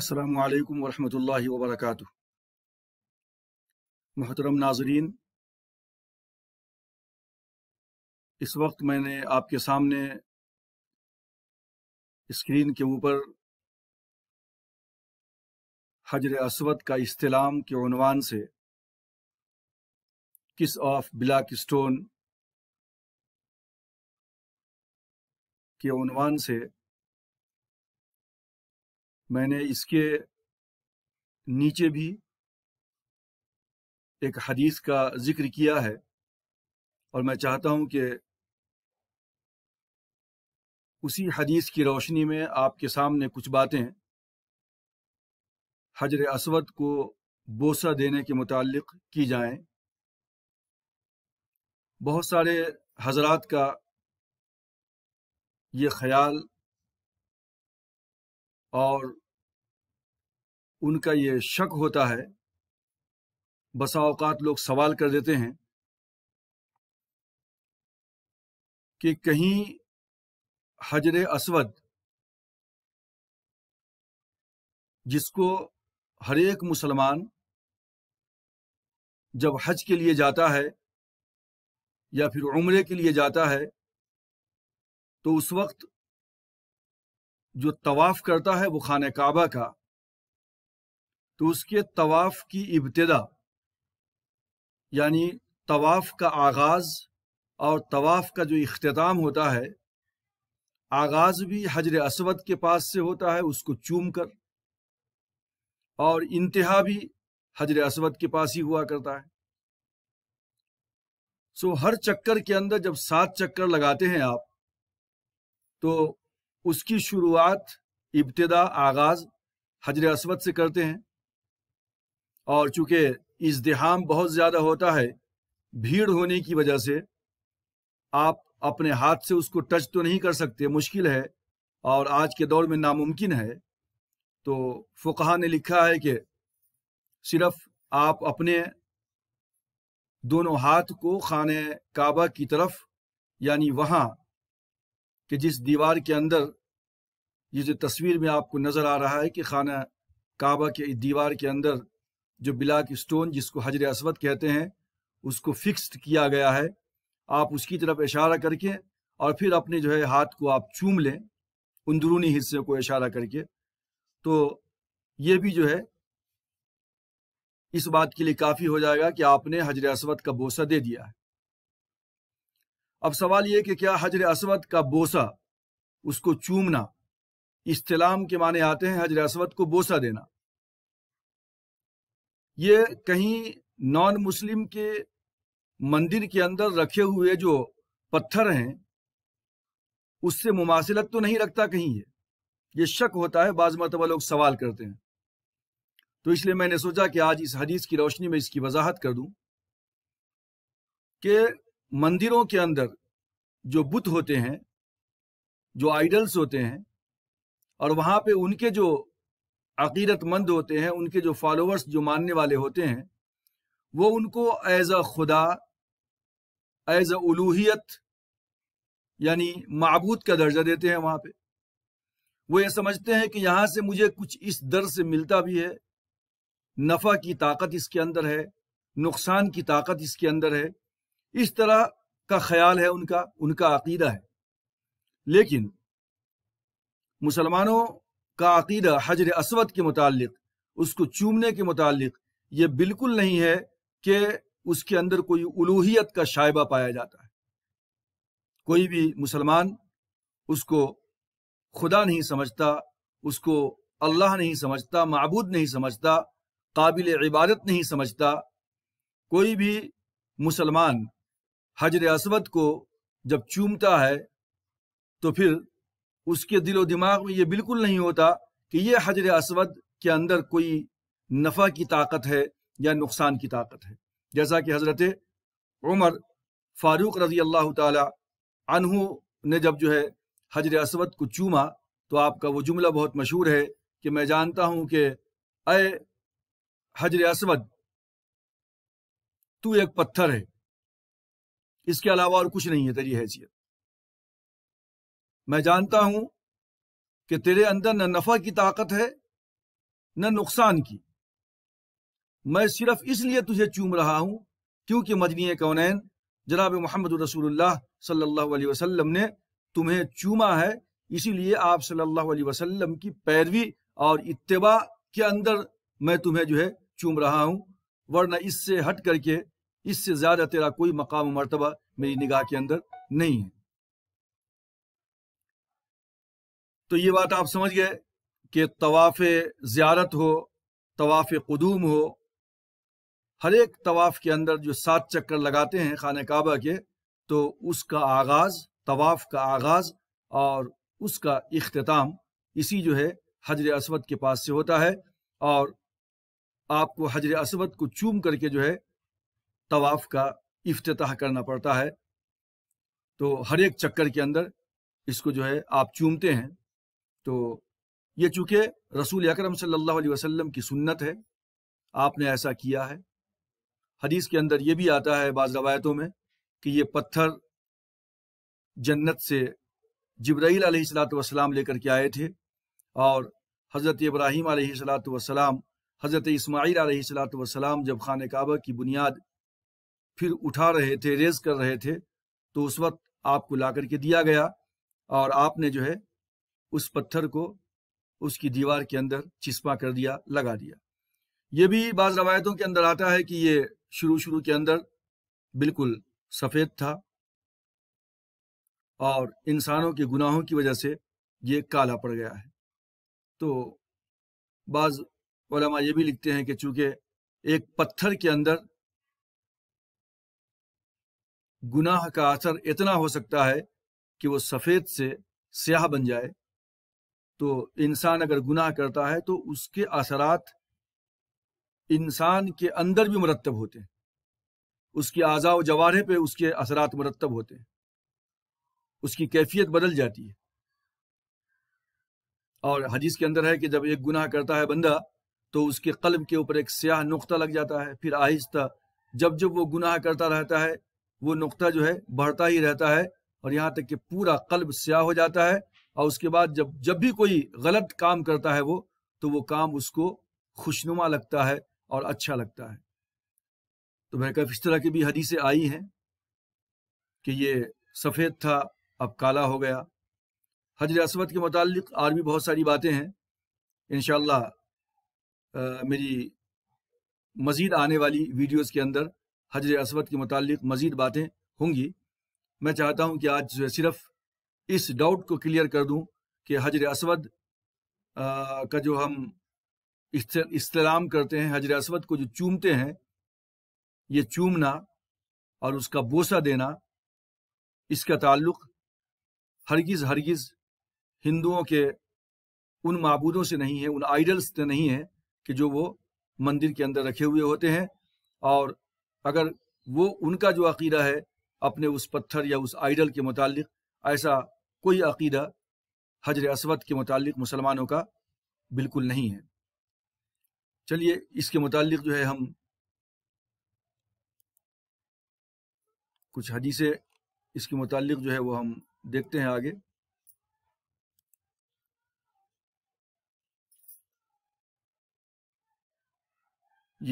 असलकम वालेकुम वरक महतरम मोहतरम नाजरीन इस वक्त मैंने आपके सामने स्क्रीन के ऊपर हजर असवद का इस्तेलाम के उनवान से किस ऑफ ब्लैक स्टोन के उनवान से मैंने इसके नीचे भी एक हदीस का जिक्र किया है और मैं चाहता हूं कि उसी हदीस की रोशनी में आपके सामने कुछ बातें हजर असवद को बोसा देने के मुतालिक की जाएं बहुत सारे हजरात का ये ख्याल और उनका ये शक होता है बसा अवकात लोग सवाल कर देते हैं कि कहीं हजर असवद जिसको हर एक मुसलमान जब हज के लिए जाता है या फिर उम्रे के लिए जाता है तो उस वक्त जो तवाफ करता है वो खान काबा का तो उसके तवाफ की इब्तदा यानी तवाफ का आगाज़ और तवाफ का जो इख्ताम होता है आगाज़ भी हजर असवद के पास से होता है उसको चूम कर और इंतहा भी हजर असवद के पास ही हुआ करता है सो हर चक्कर के अंदर जब सात चक्कर लगाते हैं आप तो उसकी शुरुआत इब्तदा आगाज हजर असवद से करते हैं और चूंकि इजदहाम बहुत ज़्यादा होता है भीड़ होने की वजह से आप अपने हाथ से उसको टच तो नहीं कर सकते मुश्किल है और आज के दौर में नामुमकिन है तो फुकहा ने लिखा है कि सिर्फ आप अपने दोनों हाथ को खान काबा की तरफ यानी वहाँ कि जिस दीवार के अंदर ये जो तस्वीर में आपको नज़र आ रहा है कि खाना काबा के दीवार के अंदर जो ब्लैक स्टोन जिसको हजर असवद कहते हैं उसको फिक्स्ड किया गया है आप उसकी तरफ इशारा करके और फिर अपने जो है हाथ को आप चूम लें अंदरूनी हिस्से को इशारा करके तो ये भी जो है इस बात के लिए काफ़ी हो जाएगा कि आपने हजर असवद का बोसा दे दिया है अब सवाल ये कि क्या हजर असवद का बोसा उसको चूमना इस्तेलाम के माने आते हैं हजर असवद को बोसा देना ये कहीं नॉन मुस्लिम के मंदिर के अंदर रखे हुए जो पत्थर हैं उससे मुमासिलत तो नहीं रखता कहीं ये ये शक होता है बाज मतबा लोग सवाल करते हैं तो इसलिए मैंने सोचा कि आज इस हदीस की रोशनी में इसकी वजाहत कर दूं कि मंदिरों के अंदर जो बुत होते हैं जो आइडल्स होते हैं और वहाँ पे उनके जो अकीदतमंद होते हैं उनके जो फॉलोअर्स जो मानने वाले होते हैं वो उनको एज अ खुदा एज अ यानी मबूद का दर्जा देते हैं वहाँ पे वो ये समझते हैं कि यहाँ से मुझे कुछ इस दर से मिलता भी है नफ़ा की ताकत इसके अंदर है नुकसान की ताकत इसके अंदर है इस तरह का ख्याल है उनका उनका अकीदा है लेकिन मुसलमानों का अकीदा हजर असवद के मुतालिक उसको चूमने के मुतालिक ये बिल्कुल नहीं है कि उसके अंदर कोई उलूहियत का शायबा पाया जाता है कोई भी मुसलमान उसको खुदा नहीं समझता उसको अल्लाह नहीं समझता मबूद नहीं समझता काबिल इबादत नहीं समझता कोई भी मुसलमान हजर असवद को जब चूमता है तो फिर उसके दिलो दिमाग में ये बिल्कुल नहीं होता कि यह हजर असवद के अंदर कोई नफ़ा की ताकत है या नुकसान की ताकत है जैसा कि हज़रत उमर फारूक रजी अल्लाह तहु ने जब जो है हजर असवद को चूमा तो आपका वो जुमला बहुत मशहूर है कि मैं जानता हूँ कि अय हजर असवद तू एक पत्थर है इसके अलावा और कुछ नहीं है तेरी हैसियत मैं जानता हूं कि तेरे अंदर न नफा की ताकत है न नुकसान की मैं सिर्फ इसलिए तुझे चूम रहा हूं क्योंकि मजनी कौनैन जनाब मोहम्मद रसूलुल्लाह सल्लल्लाहु अलैहि वसल्लम ने तुम्हें चूमा है इसीलिए आप सल्लल्लाहु अलैहि वसल्लम की पैरवी और इतबा के अंदर मैं तुम्हें जो है चूम रहा हूँ वरना इससे हट करके इससे ज़्यादा तेरा कोई मकाम मरतबा मेरी निगाह के अंदर नहीं है तो ये बात आप समझ गए कि तवाफ़ ज़्यारत हो तवाफ़ कदूम हो हर एक तवाफ़ के अंदर जो सात चक्कर लगाते हैं खान काबा के तो उसका आगाज़ तवाफ़ का आगाज़ और उसका अख्ताम इसी जो है हजर असवद के पास से होता है और आपको हजर असवद को चूम करके जो है तवाफ़ का अफ्ताह करना पड़ता है तो हर एक चक्कर के अंदर इसको जो है आप चूमते हैं तो ये चूंकि रसूल अकरम सल्लल्लाहु अलैहि वसल्लम की सुन्नत है आपने ऐसा किया है हदीस के अंदर ये भी आता है बाज़ रवायतों में कि ये पत्थर जन्नत से जब्राईल सलाम लेकर के आए थे और हज़रत इब्राहिम वसलाम हज़रत इसमाईल सलाम जब खान काबा की बुनियाद फिर उठा रहे थे रेज कर रहे थे तो उस वक्त आपको ला करके दिया गया और आपने जो है उस पत्थर को उसकी दीवार के अंदर चिस्पा कर दिया लगा दिया ये भी बाज रवायतों के अंदर आता है कि ये शुरू शुरू के अंदर बिल्कुल सफ़ेद था और इंसानों के गुनाहों की वजह से ये काला पड़ गया है तो बाज ओलमा ये भी लिखते हैं कि चूंकि एक पत्थर के अंदर गुनाह का असर इतना हो सकता है कि वो सफ़ेद से स्याह बन जाए तो इंसान अगर गुनाह करता है तो उसके असरात इंसान के अंदर भी मरतब होते हैं उसकी आजाव जवारे पे उसके असरात मरतब होते हैं उसकी कैफियत बदल जाती है और हदीस के अंदर है कि जब एक गुनाह करता है बंदा तो उसके कल्ब के ऊपर एक स्याह नुकता लग जाता है फिर आहिस्ता जब जब वो गुनाह करता रहता है वो नुकता जो है बढ़ता ही रहता है और यहाँ तक कि पूरा कल्ब स्याह हो जाता है और उसके बाद जब जब भी कोई गलत काम करता है वो तो वो काम उसको खुशनुमा लगता है और अच्छा लगता है तो मैंने कहा इस तरह की भी हदीसें आई हैं कि ये सफ़ेद था अब काला हो गया हजर असवद के मतलब और भी बहुत सारी बातें हैं इन मेरी मज़ीद आने वाली वीडियोस के अंदर हजर असवद के मतलब मज़ीद बातें होंगी मैं चाहता हूं कि आज सिर्फ इस डाउट को क्लियर कर दूं कि हजर असवद का जो हम इस्तेलाम करते हैं हजर असवद को जो चूमते हैं ये चूमना और उसका बोसा देना इसका ताल्लुक हरगिज हरगिज हिंदुओं के उन मबूदों से नहीं है उन आइडल्स से नहीं है कि जो वो मंदिर के अंदर रखे हुए होते हैं और अगर वो उनका जो अकीदा है अपने उस पत्थर या उस आइडल के मुतालिक ऐसा कोई अकीदा हजर असवद के मुतालिक मुसलमानों का बिल्कुल नहीं है चलिए इसके मुतालिक जो है हम कुछ हदीसें इसके मुतालिक जो है वो हम देखते हैं आगे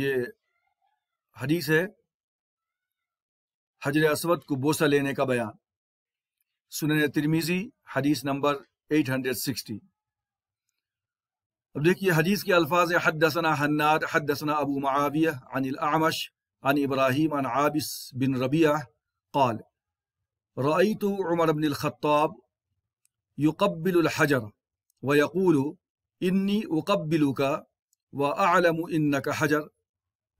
ये हदीस है हजर असवद को बोसा लेने का बयान سنن ترمیزی حدیث نمبر 860 अब देखिए हदीस के अल्फाज حدثنا حناد حدثنا ابو معاویہ عن الاعمش عن ابراہیم عن عابس بن रबिया قال رأيت عمر بن الخطاب يقبل الحجر ويقول إني أقبلك وأعلم إنك حجر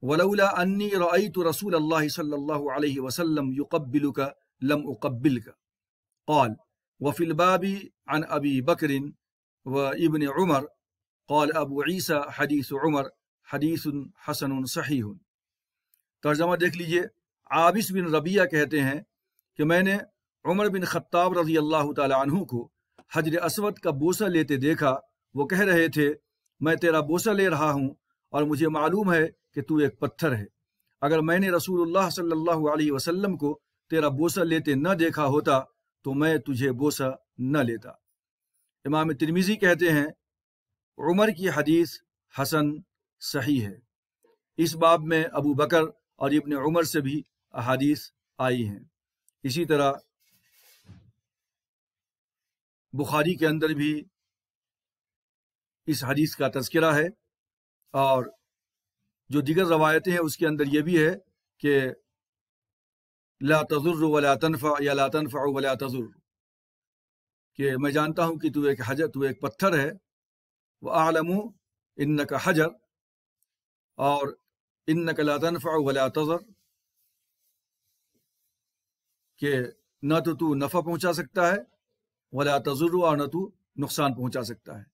ولولا أني رأيت رسول الله صلى الله عليه وسلم يقبلك لم أقبلك قال وفي الباب عن أبي بكر وابن عمر قال أبو عيسى حديث عمر حديث حسن صحيح तर्जमा देख लीजिए आबिस बिन रबिया कहते हैं कि मैंने उमर बिन खत्ताब रजी अल्लाह तु को हजर असवद का बोसा लेते देखा वो कह रहे थे मैं तेरा बोसा ले रहा हूँ और मुझे मालूम है कि तू एक पत्थर है अगर मैंने रसूलुल्लाह सल्लल्लाहु अलैहि वसल्लम को तेरा बोसा लेते न देखा होता तो मैं तुझे बोसा न लेता इमाम तिरमिजी कहते हैं उमर की हदीस हसन सही है इस बाब में अबू बकर और इबन उमर से भी अहादीस आई हैं इसी तरह बुखारी के अंदर भी इस हदीस का तस्करा है और जो दिगर रवायतें हैं उसके अंदर यह भी है कि ला तजुर वला तनफ़ा या ला तनफ़ा वला तजुर कि मैं जानता हूँ कि तू एक हजर तू एक पत्थर है वह आलम इन का हजर और का ला तनफ़ा वला तजर के न तो तू नफ़ा पहुंचा सकता है वला तजुर और न तू नुकसान पहुँचा सकता है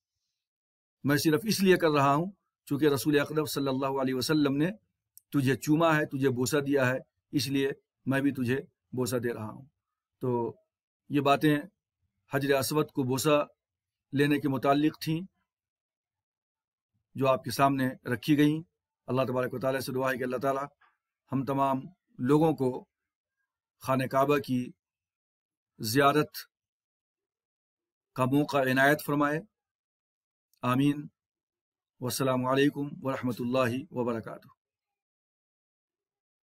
मैं सिर्फ इसलिए कर रहा हूँ चूंकि रसूल अकरम सल्लल्लाहु अलैहि वसल्लम ने तुझे चूमा है तुझे बोसा दिया है इसलिए मैं भी तुझे बोसा दे रहा हूँ तो ये बातें हजर असवद को बोसा लेने के मुतालिक थीं जो आपके सामने रखी गई अल्लाह तबारक ताली से दुआ है कि अल्लाह ताला हम तमाम लोगों को खान काबा की ज़्यारत का मौका इनायत फरमाए आमीन वालकम वरहमल वर्का